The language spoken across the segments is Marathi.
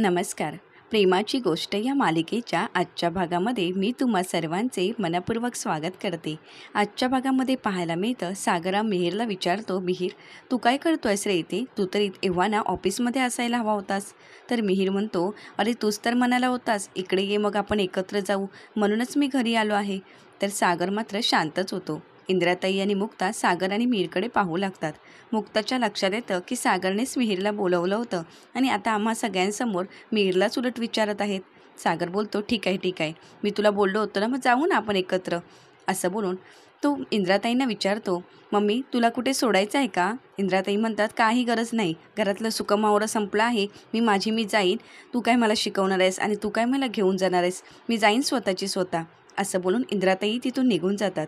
नमस्कार प्रेमाची गोष्ट या मालिकेच्या आजच्या भागामध्ये मी तुम्हा सर्वांचे मनपूर्वक स्वागत करते आजच्या भागामध्ये पाहायला मिळतं सागरा मिहिरला विचारतो मिहीर तू काय करतो आहेस रे इथे तू तर एव्हा ना ऑफिसमध्ये असायला हवा होतास तर मिहीर म्हणतो अरे तूच तर म्हणाला होतास इकडे ये मग आपण एकत्र जाऊ म्हणूनच मी घरी आलो आहे तर सागर मात्र शांतच होतो इंद्राताई आणि मुक्ता सागर आणि मीरकडे पाहू लागतात मुक्ताच्या लक्षात येतं की सागरनेच मिहीरला बोलवलं होतं आणि आता आम्हा सगळ्यांसमोर मिहीरलाच उलट विचारत आहेत सागर बोलतो ठीक आहे ठीक आहे मी तुला बोललो होतो ना मग जाऊ ना आपण एकत्र असं बोलून तो इंद्राताईंना विचारतो मम्मी तुला कुठे सोडायचं आहे का इंद्राताई म्हणतात काही गरज नाही घरातलं सुकमावर संपलं आहे मी माझी मी जाईन तू काय मला शिकवणार आहेस आणि तू काय मला घेऊन जाणार आहेस मी जाईन स्वतःची स्वतः असं बोलून इंद्राताई तिथून निघून जातात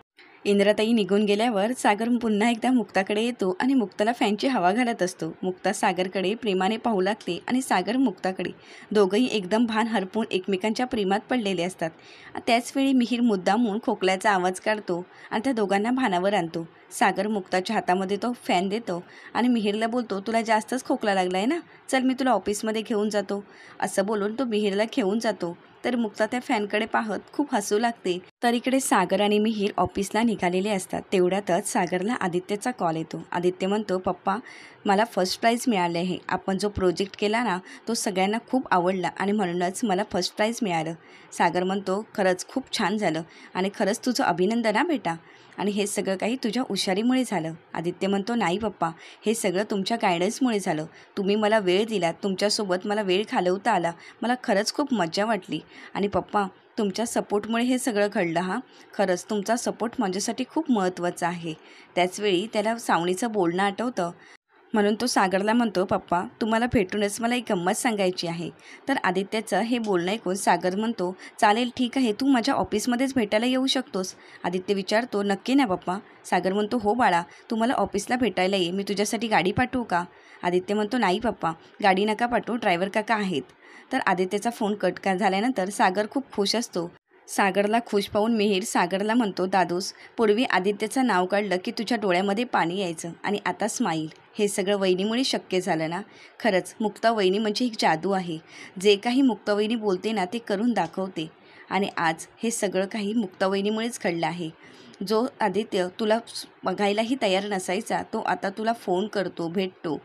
इंद्रताई निघून गेल्यावर सागर पुन्हा एकदा मुक्ताकडे येतो आणि मुक्ताला फॅनची हवा घालत असतो मुक्ता सागरकडे प्रेमाने पाहू लागते आणि सागर मुक्ताकडे दोघंही एकदम भान हरपून एकमेकांच्या प्रेमात पडलेले असतात त्याचवेळी मिहीर मुद्दामून खोकल्याचा आवाज काढतो आणि त्या दोघांना भानावर आणतो सागर मुक्ताच्या हातामध्ये तो फॅन देतो आणि मिहीरला बोलतो तुला जास्तच खोकला लागला आहे ना चल मी तुला ऑफिसमध्ये घेऊन जातो असं बोलून तो मिहीरला घेऊन जातो तर मुक्ता त्या फॅनकडे पाहत खूप हसू लागते तर इकडे सागर आणि मिहीर ऑफिसला निघालेले असतात तेवढ्यातच सागरला आदित्यचा कॉल येतो आदित्य म्हणतो पप्पा मला फर्स्ट प्राईज मिळाले आहे आपण जो प्रोजेक्ट केला ना तो सगळ्यांना खूप आवडला आणि म्हणूनच मला फर्स्ट प्राईज मिळालं सागर म्हणतो खरंच खूप छान झालं आणि खरंच तुझं अभिनंदन हा बेटा आणि हे सगळं काही तुझ्या हुशारीमुळे झालं आदित्य म्हणतो नाही पप्पा हे सगळं तुमच्या गायडन्समुळे झालं तुम्ही मला वेळ दिला तुमच्यासोबत मला वेळ घालवता आला मला खरंच खूप मज्जा वाटली आणि पप्पा तुमच्या सपोर्टमुळे हे सगळं घडलं हां खरंच तुमचा सपोर्ट माझ्यासाठी खूप महत्त्वाचा आहे त्याचवेळी त्याला सावणीचं बोलणं आठवतं म्हणून तो सागरला म्हणतो पप्पा तुम्हाला भेटूनच मला एक गंमत सांगायची आहे तर आदित्याचं हे बोलणं ऐकून सागर म्हणतो चालेल ठीक आहे तू माझ्या ऑफिसमध्येच भेटायला येऊ शकतोस आदित्य विचारतो नक्की ना पप्पा सागर म्हणतो हो बाळा तू मला ऑफिसला भेटायला ये मी तुझ्यासाठी गाडी पाठवू का आदित्य म्हणतो नाही पप्पा गाडी नका पाठवू ड्रायव्हर काका आहेत तर आदित्यचा फोन कट का झाल्यानंतर सागर खूप खुश असतो सागरला खुश पाहून मिहीर सागरला म्हणतो दादूस पूर्वी आदित्यचं नाव काढलं की तुझ्या डोळ्यामध्ये पाणी यायचं आणि आता स्माईल हे सगळं वहिनीमुळे शक्य झालं ना खरंच मुक्ता वहिनी म्हणजे एक जादू आहे जे काही मुक्तवहिनी वहिनी बोलते ना ते करून दाखवते आणि आज हे सगळं काही वहिनीमुळेच घडलं आहे जो आदित्य तुला बघायलाही तयार नसायचा तो आता तुला फोन करतो भेटतो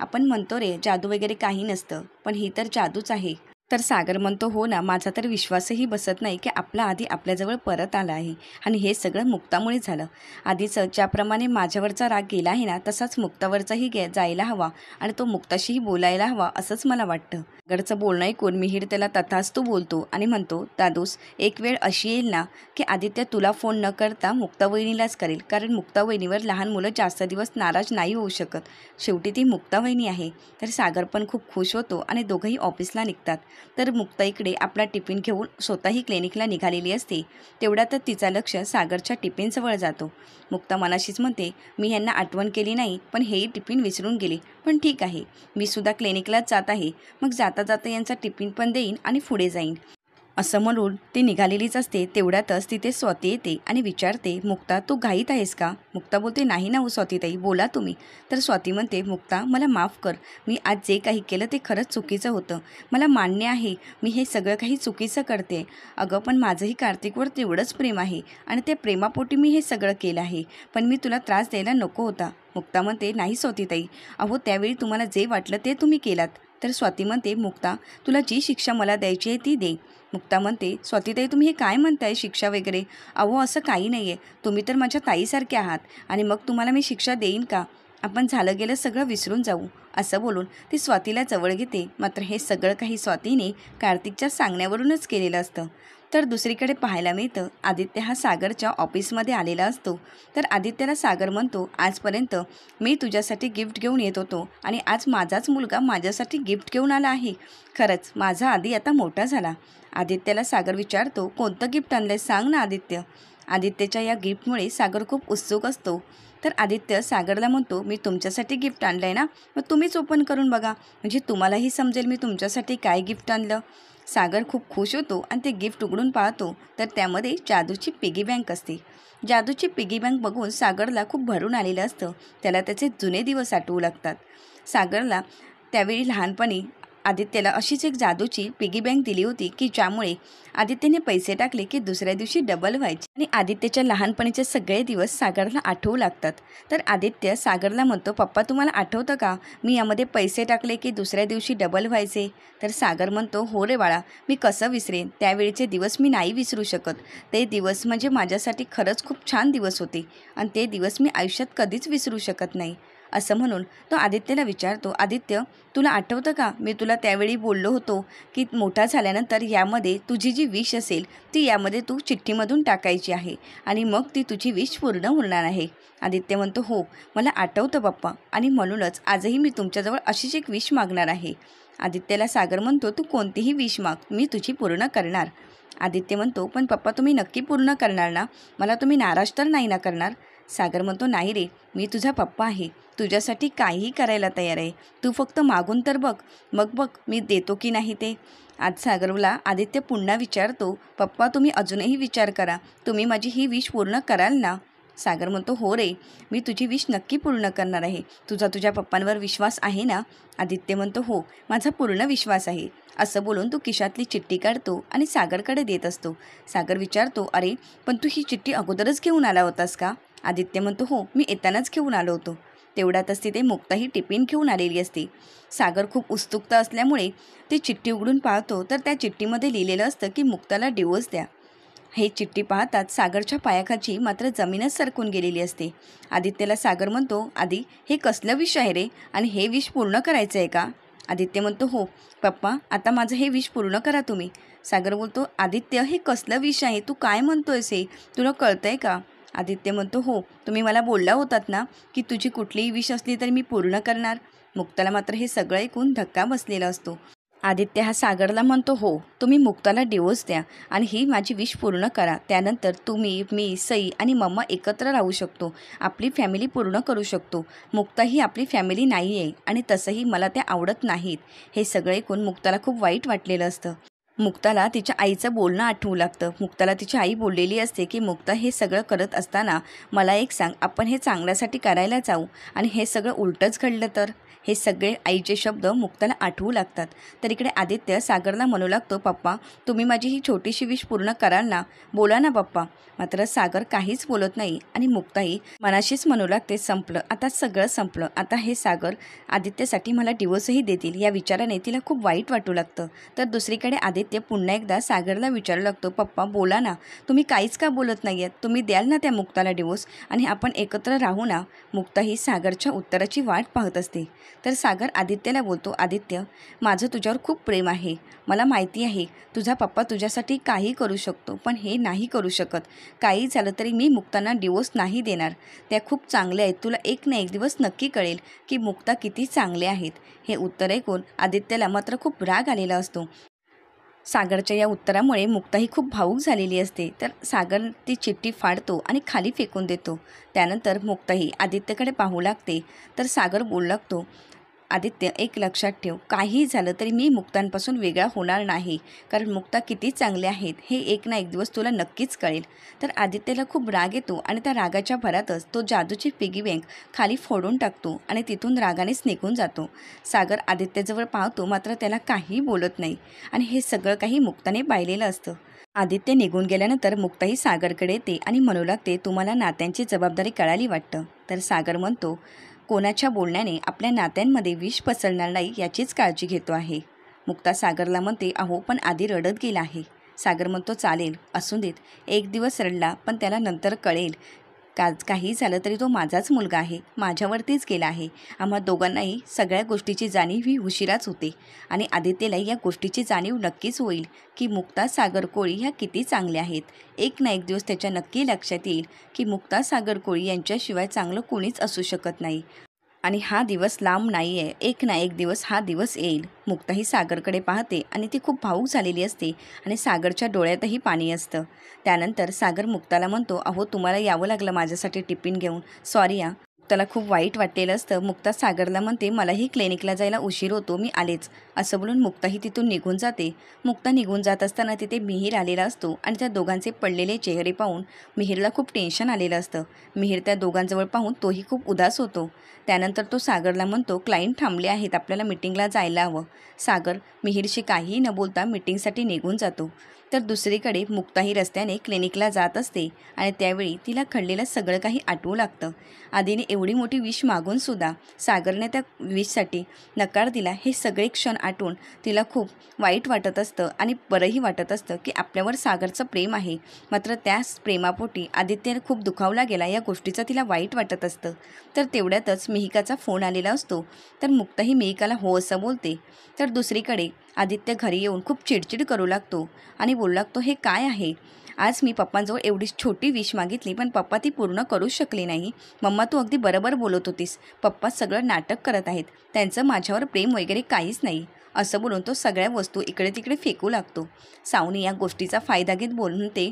आपण म्हणतो रे जादू वगैरे काही नसतं पण ही तर जादूच आहे तर सागर म्हणतो हो ना माझा तर विश्वासही बसत नाही की आपला आधी आपल्याजवळ परत आला आहे आणि हे सगळं मुक्तामुळे झालं आधीचं ज्याप्रमाणे माझ्यावरचा राग गेला आहे ना तसाच मुक्तावरचाही गे जायला हवा आणि तो मुक्ताशीही बोलायला हवा असंच मला वाटतं सागरचं बोलणं ऐकून मिहीर त्याला तथाच तू बोलतो आणि म्हणतो दादूस एक वेळ अशी येईल ना की आदित्य तुला फोन न करता मुक्तावहिनीलाच करेल कारण मुक्ता वहिनीवर लहान मुलं जास्त दिवस नाराज नाही होऊ शकत शेवटी ती मुक्ता वहिनी आहे तर सागर पण खूप खुश होतो आणि दोघंही ऑफिसला निघतात तर मुक्ता इकडे आपला टिफिन घेऊन स्वतःही क्लिनिकला निघालेली असते तेवढ्यातच तिचा लक्ष सागरच्या टिफिनजवळ जातो मुक्ता मनाशीच म्हणते मी यांना आठवण केली नाही पण हेही टिफिन विसरून गेले पण ठीक आहे मी सुद्धा क्लिनिकलाच जात आहे मग जाता जाता यांचा टिफिन पण देईन आणि पुढे जाईन असं म्हणून ती निघालेलीच असते तेवढ्यातच तिथे स्वाती येते आणि विचारते मुक्ता तू घाईत आहेस का मुक्ता बोलते नाही ना हो स्वातीताई बोला तुम्ही तर स्वाती म्हणते मुक्ता मला माफ कर मी आज जे काही केलं ते खरंच चुकीचं होतं मला मान्य आहे मी हे सगळं काही चुकीचं करते अगं पण माझंही कार्तिकवर तेवढंच प्रेम आहे आणि त्या प्रेमापोटी मी हे सगळं केलं आहे पण मी तुला त्रास द्यायला नको होता मुक्ता म्हणते नाही स्वातीताई अहो त्यावेळी तुम्हाला जे वाटलं ते तुम्ही केलात तर स्वाती म्हणते मुक्ता तुला जी शिक्षा मला द्यायची आहे ती दे मुक्ता म्हणते स्वातीताई तुम्ही हे काय म्हणताय शिक्षा वगैरे अहो असं काही नाही आहे तुम्ही तर माझ्या ताईसारखे आहात आणि मग तुम्हाला मी शिक्षा देईन का आपण झालं गेलं सगळं विसरून जाऊ असं बोलून ती स्वातीला जवळ घेते मात्र हे सगळं काही स्वातीने कार्तिकच्या सांगण्यावरूनच केलेलं असतं तर दुसरीकडे पाहायला मिळतं आदित्य हा सागरच्या ऑफिसमध्ये आलेला असतो तर आदित्यला सागर म्हणतो आजपर्यंत मी तुझ्यासाठी गिफ्ट घेऊन येत होतो आणि आज माझाच मुलगा माझ्यासाठी गिफ्ट घेऊन आला आहे खरंच माझा आधी आता मोठा झाला आदित्यला सागर विचारतो कोणतं गिफ्ट आणलं सांग ना आदित्य आदित्यच्या या गिफ्टमुळे सागर खूप उत्सुक असतो तर आदित्य सागरला म्हणतो मी तुमच्यासाठी गिफ्ट आणलं आहे ना मग तुम्हीच ओपन करून बघा म्हणजे तुम्हालाही समजेल मी तुमच्यासाठी काय गिफ्ट आणलं सागर खूप खुश होतो आणि ते गिफ्ट उघडून पाहतो तर त्यामध्ये जादूची पिगी बँक असते जादूची पिगी बँक बघून सागरला खूप भरून आलेलं असतं त्याला त्याचे जुने दिवस आठवू लागतात सागरला त्यावेळी लहानपणी आदित्यला अशीच एक जादूची पिगी बँक दिली होती की ज्यामुळे आदित्यने पैसे टाकले की दुसऱ्या दिवशी डबल व्हायचे आणि आदित्यच्या लहानपणीचे सगळे दिवस सागरला आठवू लागतात तर आदित्य सागरला म्हणतो पप्पा तुम्हाला आठवतं का मी यामध्ये पैसे टाकले की दुसऱ्या दिवशी डबल व्हायचे तर सागर म्हणतो हो रे बाळा मी कसं विसरेन त्यावेळीचे दिवस मी नाही विसरू शकत ते दिवस म्हणजे माझ्यासाठी खरंच खूप छान दिवस होते आणि ते दिवस मी आयुष्यात कधीच विसरू शकत नाही असं म्हणून तो आदित्यला विचारतो आदित्य तुला आठवतं का मी तुला त्यावेळी बोललो होतो की मोठा झाल्यानंतर यामध्ये तुझी जी विश असेल ती यामध्ये तू चिठ्ठीमधून टाकायची आहे आणि मग ती तुझी विश पूर्ण होणार आहे आदित्य म्हणतो हो मला आठवतं पप्पा आणि म्हणूनच आजही मी तुमच्याजवळ अशीच एक विश मागणार आहे आदित्यला सागर म्हणतो तू कोणतीही विश माग मी तुझी पूर्ण करणार आदित्य म्हणतो पण पप्पा तुम्ही नक्की पूर्ण करणार ना मला तुम्ही नाराज तर नाही ना करणार सागर म्हणतो नाही रे मी तुझा पप्पा आहे तुझ्यासाठी काहीही करायला तयार आहे तू फक्त मागून तर बघ मग बघ मी देतो की नाही ते आज सागरला आदित्य पुन्हा विचारतो पप्पा तुम्ही अजूनही विचार करा तुम्ही माझी ही विश पूर्ण कराल ना सागर म्हणतो हो रे मी तुझी विश नक्की पूर्ण करणार आहे तुझा तुझ्या पप्पांवर विश्वास आहे ना आदित्य म्हणतो हो माझा पूर्ण विश्वास आहे असं बोलून तू किशातली चिठ्ठी काढतो आणि सागरकडे देत असतो सागर विचारतो अरे पण तू ही चिठ्ठी अगोदरच घेऊन आला होतास का आदित्य म्हणतो हो मी येतानाच घेऊन आलो होतो तेवढ्यातच तिथे मुक्ताही टिपिन घेऊन आलेली असते सागर खूप उत्सुकता असल्यामुळे ती चिठ्ठी उघडून पाहतो तर त्या चिठ्ठीमध्ये लिहिलेलं असतं की मुक्ताला डिवोर्स द्या हे चिठ्ठी पाहताच सागरच्या पायाखाची मात्र जमीनच सरकून गेलेली असते आदित्यला सागर म्हणतो आधी हे कसलं विष आहे रे आणि हे विष पूर्ण करायचं आहे का आदित्य म्हणतो हो पप्पा आता माझं हे विष पूर्ण करा तुम्ही सागर बोलतो आदित्य हे कसलं विष आहे तू काय म्हणतो आहेस हे तुला कळतंय का आदित्य म्हणतो हो तुम्ही मला बोलला होतात ना की तुझी कुठलीही विष असली तरी मी पूर्ण करणार मुक्ताला मात्र हे सगळं ऐकून धक्का बसलेला असतो आदित्य हा सागरला म्हणतो हो तुम्ही मुक्ताला डिवोर्स द्या आणि ही माझी विश पूर्ण करा त्यानंतर तुम्ही मी सई आणि मम्मा एकत्र राहू शकतो आपली फॅमिली पूर्ण करू शकतो मुक्ता ही आपली फॅमिली नाही आहे आणि तसंही मला त्या आवडत नाहीत हे सगळे ऐकून मुक्ताला खूप वाईट वाटलेलं असतं मुक्ताला तिच्या आईचं बोलणं आठवू लागतं मुक्ताला तिची आई बोललेली असते की मुक्ता हे सगळं करत असताना मला एक सांग आपण हे चांगल्यासाठी करायला जाऊ आणि हे सगळं उलटंच घडलं तर हे सगळे आईचे शब्द मुक्ताला आठवू लागतात तर इकडे आदित्य सागरला म्हणू लागतो पप्पा तुम्ही माझी ही छोटीशी विष पूर्ण कराल ना बोला ना पप्पा मात्र सागर काहीच बोलत नाही आणि मुक्ताही मनाशीच म्हणू लागते संपलं आता सगळं संपलं आता हे सागर आदित्यसाठी मला डिवोर्सही देतील या विचाराने तिला खूप वाईट वाटू लागतं तर दुसरीकडे आदित्य पुन्हा एकदा सागरला विचारू लागतो पप्पा बोला ना तुम्ही काहीच का बोलत नाही आहेत तुम्ही द्याल ना त्या मुक्ताला डिवोर्स आणि आपण एकत्र राहू ना मुक्ताही सागरच्या उत्तराची वाट पाहत असते तर सागर आदित्यला बोलतो आदित्य माझं तुझ्यावर खूप प्रेम आहे मला माहिती आहे तुझा पप्पा तुझ्यासाठी काही करू शकतो पण हे नाही करू शकत काही झालं तरी मी मुक्तांना डिवोर्स नाही देणार त्या खूप चांगल्या आहेत तुला एक ना एक दिवस नक्की कळेल की मुक्ता किती चांगले आहेत हे उत्तर ऐकून आदित्यला मात्र खूप राग आलेला असतो सागरच्या या उत्तरामुळे मुक्ता ही खूप भावूक झालेली असते तर सागर ती चिठ्ठी फाडतो आणि खाली फेकून देतो त्यानंतर मुक्ताही आदित्यकडे पाहू लागते तर सागर बोलू लागतो आदित्य एक लक्षात ठेव काही झालं तरी मी मुक्तांपासून वेगळा होणार नाही कारण मुक्ता किती चांगले आहेत हे एक ना एक दिवस तुला नक्कीच कळेल तर आदित्यला खूप राग येतो आणि त्या रागाच्या भरातच तो जादूची पिगी बँक खाली फोडून टाकतो आणि तिथून रागानेच निघून जातो सागर आदित्यजवळ पाहतो मात्र त्याला काही बोलत नाही आणि हे सगळं काही मुक्ताने पाहिलेलं असतं आदित्य निघून गेल्यानंतर मुक्ताही सागरकडे येते आणि म्हणू लागते तुम्हाला नात्यांची जबाबदारी कळाली वाटतं तर सागर म्हणतो कोणाच्या बोलण्याने आपल्या नात्यांमध्ये विष पसरणार नाही याचीच काळजी घेतो आहे मुक्ता सागरला म्हणते अहो पण आधी रडत गेला आहे सागर म्हणतो चालेल असू देत एक दिवस रडला पण त्याला नंतर कळेल का काही झालं तरी तो माझाच मुलगा आहे माझ्यावरतीच गेला आहे आम्हा दोघांनाही सगळ्या गोष्टीची जाणीव ही उशिराच होते आणि आदित्यला या गोष्टीची जाणीव नक्कीच होईल की मुक्ता सागर कोळी ह्या किती चांगल्या आहेत एक ना एक दिवस त्याच्या नक्की लक्षात येईल की मुक्ता सागर कोळी यांच्याशिवाय चांगलं कोणीच असू शकत नाही आणि हा दिवस लांब नाही आहे एक ना एक दिवस हा दिवस येईल मुक्ताही सागरकडे पाहते आणि ती खूप भाऊक झालेली असते आणि सागरच्या डोळ्यातही पाणी असतं त्यानंतर सागर मुक्ताला म्हणतो अहो तुम्हाला यावं लागलं माझ्यासाठी टिफिन घेऊन सॉरी या त्याला खूप वाईट वाटलेलं असतं मुक्ता सागरला म्हणते मलाही क्लिनिकला जायला उशीर होतो मी आलेच असं बोलून मुक्ताही तिथून निघून जाते मुक्ता निघून जात असताना तिथे मिहीर आलेला असतो आणि त्या दोघांचे पडलेले चेहरे पाहून मिहीरला खूप टेन्शन आलेलं असतं मिहीर त्या दोघांजवळ पाहून तोही खूप उदास होतो त्यानंतर तो सागरला म्हणतो क्लाइंट थांबले आहेत आपल्याला मिटिंगला जायला हवं सागर मिहीरशी काहीही न बोलता मिटिंगसाठी निघून जातो तर दुसरीकडे मुक्ताही रस्त्याने क्लिनिकला जात असते आणि त्यावेळी तिला खडलेलं सगळं काही आठवू लागतं आधीने एवढी मोठी विष मागूनसुद्धा सागरने त्या विषसाठी नकार दिला हे सगळे क्षण आठवून तिला खूप वाईट वाटत असतं आणि बरंही वाटत असतं की आपल्यावर सागरचं प्रेम आहे मात्र त्याच प्रेमापोटी आदित्यने खूप दुखावला गेला या गोष्टीचं तिला वाईट वाटत असतं तर तेवढ्यातच मेहिकाचा फोन आलेला असतो तर मुक्ताही मेहिकाला हो असं बोलते तर दुसरीकडे आदित्य घरी येऊन खूप चिडचिड करू लागतो आणि बोलू लागतो हे काय आहे आज मी पप्पांजवळ एवढी छोटी विश मागितली पण पप्पा ती पूर्ण करू शकली नाही मम्मा तू अगदी बरोबर बोलत होतीस पप्पा सगळं नाटक करत आहेत त्यांचं माझ्यावर प्रेम वगैरे काहीच नाही असं बोलून तो सगळ्या वस्तू इकडे तिकडे फेकू लागतो सावनी या गोष्टीचा फायदा घेत बोलून ते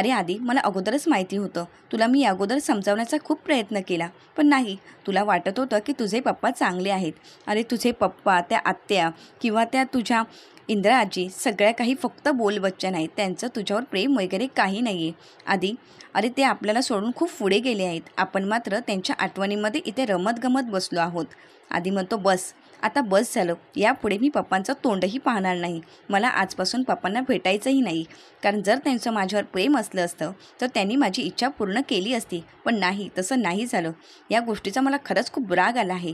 अरे आधी मला अगोदरच माहिती होतं तुला मी अगोदर समजावण्याचा खूप प्रयत्न केला पण नाही तुला वाटत होतं की तुझे पप्पा चांगले आहेत अरे तुझे पप्पा त्या आत्या किंवा त्या तुझ्या इंद्राजी सगळ्या काही फक्त बोलबच्चन आहेत त्यांचं तुझ्यावर प्रेम वगैरे काही नाही आहे आधी अरे ते आपल्याला सोडून खूप पुढे गेले आहेत आपण मात्र त्यांच्या आठवणीमध्ये इथे रमतगमत बसलो आहोत आधी म्हणतो बस आता बस झालं यापुढे मी पप्पांचं तोंडही पाहणार नाही मला आजपासून पप्पांना भेटायचंही नाही कारण जर त्यांचं माझ्यावर प्रेम असलं असतं तर त्यांनी माझी इच्छा पूर्ण केली असती पण नाही तसं नाही झालं या गोष्टीचा मला खरंच खूप राग आला आहे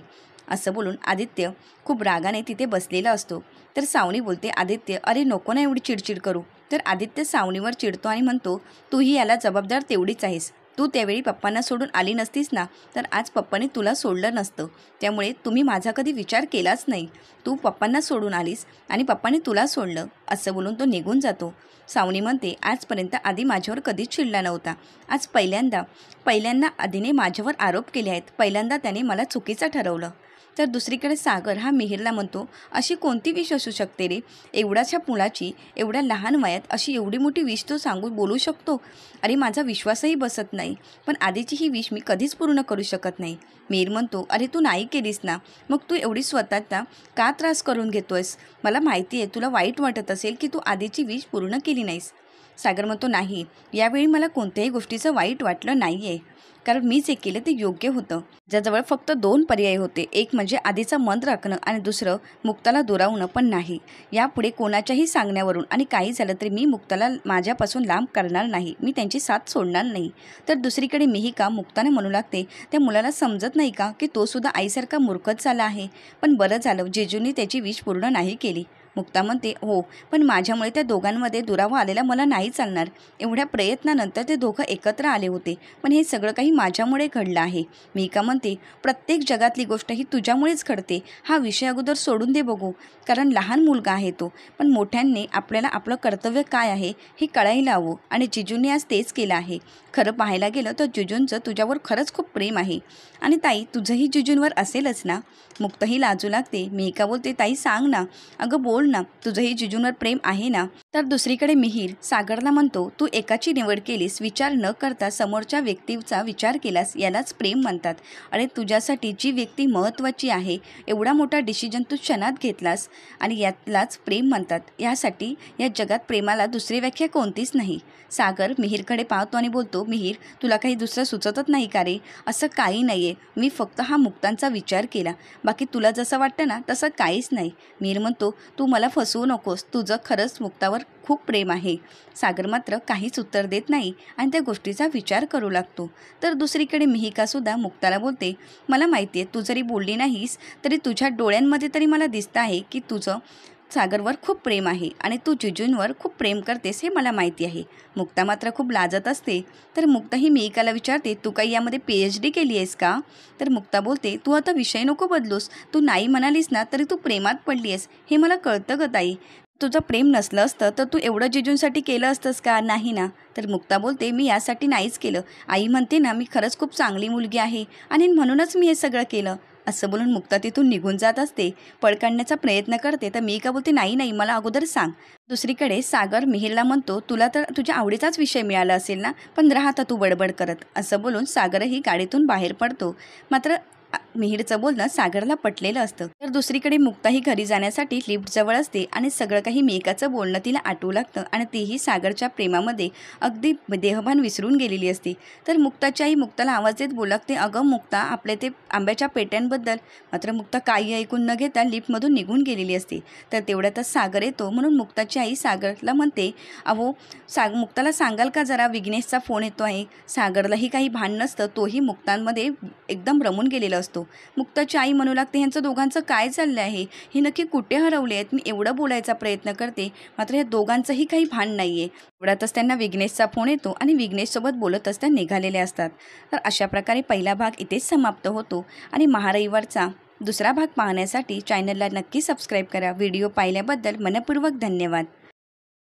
असं बोलून आदित्य खूप रागाने तिथे बसलेला असतो तर सावणी बोलते आदित्य अरे नको ना एवढी चिडचिड करू तर आदित्य सावणीवर चिडतो आणि म्हणतो तूही याला जबाबदार तेवढीच आहेस तू त्यावेळी पप्पांना सोडून आली नसतीस ना तर आज पप्पाने तुला सोडलं नसतं त्यामुळे तुम्ही माझा कधी विचार केलाच नाही तू पप्पांना सोडून आलीस आणि पप्पाने तुला सोडलं असं बोलून तो निघून जातो सावणी म्हणते आजपर्यंत आधी माझ्यावर कधीच चिडला नव्हता आज पहिल्यांदा पहिल्यांदा आधीने माझ्यावर आरोप केले आहेत पहिल्यांदा त्याने मला चुकीचं ठरवलं तर दुसरीकडे सागर हा मिहिरला म्हणतो अशी कोणती विष असू शकते रे एवढ्याशा पुळाची एवढ्या लहान वयात अशी एवढी मोठी विष तो सांगू बोलू शकतो अरे माझा विश्वासही बसत नाही पण आधीची ही विष मी कधीच पूर्ण करू शकत नाही मिहीर म्हणतो अरे तू नाही केलीस ना मग तू एवढी स्वतःचा का त्रास करून घेतोयस मला माहिती आहे तुला वाईट वाटत असेल की तू आधीची विष पूर्ण केली नाहीस सागर म्हणतो नाही यावेळी मला कोणत्याही गोष्टीचं वाईट वाटलं नाही आहे कारण मी जे केलं ते योग्य होतं ज्याजवळ फक्त दोन पर्याय होते एक म्हणजे आधीचा मन राखणं आणि दुसरं मुक्ताला दुरावणं पण नाही यापुढे कोणाच्याही सांगण्यावरून आणि काही झालं तरी मी मुक्ताला माझ्यापासून लांब करणार नाही मी त्यांची साथ सोडणार नाही तर दुसरीकडे मीही का मुक्ताने म्हणू लागते त्या मुलाला समजत नाही का की तोसुद्धा आईसारखा मूर्खच झाला आहे पण बरं झालं जेजूंनी त्याची विष पूर्ण नाही केली मुक्ता म्हणते हो पण माझ्यामुळे त्या दोघांमध्ये दुरावा आलेला मला नाही चालणार एवढ्या प्रयत्नानंतर ते दोघं एकत्र आले होते पण हे सगळं काही माझ्यामुळे घडलं आहे मी का म्हणते प्रत्येक जगातली गोष्ट ही तुझ्यामुळेच घडते हा विषय अगोदर सोडून दे बघू कारण लहान मुलगा आहे तो पण मोठ्यांनी आपल्याला आपलं कर्तव्य काय आहे हे कळायला हवं आणि जिजूंनी आज तेच केलं आहे खरं पाहायला गेलं तर जिजूंचं तुझ्यावर खरंच खूप प्रेम आहे आणि ताई तुझंही जिजूंवर असेलच ना मुक्तही लाजू लागते मी का बोलते ताई सांग ना अगं बोल ना तुझंही जिजूंवर प्रेम आहे ना तर दुसरीकडे मिहीर सागरला म्हणतो तू एकाची निवड केलीस विचार न करता समोरच्या व्यक्तीचा विचार केलास यालाच प्रेम म्हणतात आणि तुझ्यासाठी जी व्यक्ती महत्त्वाची आहे एवढा मोठा डिसिजन तू क्षणात घेतलास आणि यातलाच प्रेम म्हणतात यासाठी या जगात प्रेमाला दुसरी व्याख्या कोणतीच नाही सागर मिहीरकडे पाहतो आणि बोलतो मिहीर तुला काही दुसरं सुचतच नाही का रे असं काही नाही आहे मी फक्त हा मुक्तांचा विचार केला बाकी तुला जसं वाटतं ना तसं काहीच नाही मिहीर म्हणतो तू तू मला फसवू नकोस तुझं खरंच मुक्तावर खूप प्रेम आहे सागर मात्र काहीच उत्तर देत नाही आणि त्या गोष्टीचा विचार करू लागतो तर दुसरीकडे मिहिकासुद्धा मुक्ताला बोलते मला माहिती आहे तू जरी बोलली नाहीस तरी तुझ्या डोळ्यांमध्ये तरी मला दिसतं आहे की तुझं सागरवर खूप प्रेम आहे आणि तू जुजूंवर खूप प्रेम करतेस हे मला माहिती आहे मुक्ता मात्र खूप लाजत असते तर मुक्ता ही मेयिकाला विचारते तू काही यामध्ये पी एच डी केली आहेस का तर मुक्ता बोलते तू आता विषय नको बदलूस तू नाही म्हणालीस ना तरी तू प्रेमात पडली आहेस हे मला कळतं ग ताई तुझं प्रेम नसलं असतं तर तू एवढं जिजूंसाठी केलं असतंस का नाही ना तर मुक्ता बोलते मी यासाठी नाहीच केलं आई म्हणते ना मी खरंच खूप चांगली मुलगी आहे आणि म्हणूनच मी हे सगळं केलं असं बोलून मुक्ता तिथून निघून जात असते पळ प्रयत्न करते तर मी का बोलते नाही नाही मला अगोदर सांग दुसरीकडे सागर मिहिरला म्हणतो तुला तर तुझ्या आवडीचाच विषय मिळाला असेल ना पण राहता तू बडबड करत असं बोलून सागरही गाडीतून बाहेर पडतो मात्र मिहीरचं बोलणं सागरला पटलेलं असतं तर दुसरीकडे मुक्ताही घरी जाण्यासाठी लिफ्टजवळ असते आणि सगळं काही मेकाचं बोलणं तिला आटवू लागतं आणि तीही सागरच्या प्रेमामध्ये अगदी देहभान विसरून गेलेली असते तर मुक्ताची आई मुक्ताला आवाज देत बोलागते लागते अगं मुक्ता आपल्या ते आंब्याच्या पेट्यांबद्दल मात्र मुक्ता काही ऐकून न घेता लिफ्टमधून निघून गेलेली असते तर तेवढ्यातच सागर येतो म्हणून मुक्ताची आई सागरला म्हणते अहो साग मुक्ताला सांगाल का जरा विघ्नेशचा फोन येतो आहे सागरलाही काही भान नसतं तोही मुक्तांमध्ये एकदम रमून गेलेला असतो मुक्ताची आई म्हणू लागते ह्यांचं दोघांचं काय चाललं आहे हे नक्की कुठे हरवले आहेत मी एवढं बोलायचा प्रयत्न करते मात्र या दोघांचंही काही भान नाही आहे एवढ्यातच त्यांना विघ्नेशचा फोन येतो आणि विघ्नेशसोबत बोलतच त्या निघालेले असतात तर अशा प्रकारे पहिला भाग इथेच समाप्त होतो आणि महारविवारचा दुसरा भाग पाहण्यासाठी चॅनलला नक्की सबस्क्राईब करा व्हिडिओ पाहिल्याबद्दल मनपूर्वक धन्यवाद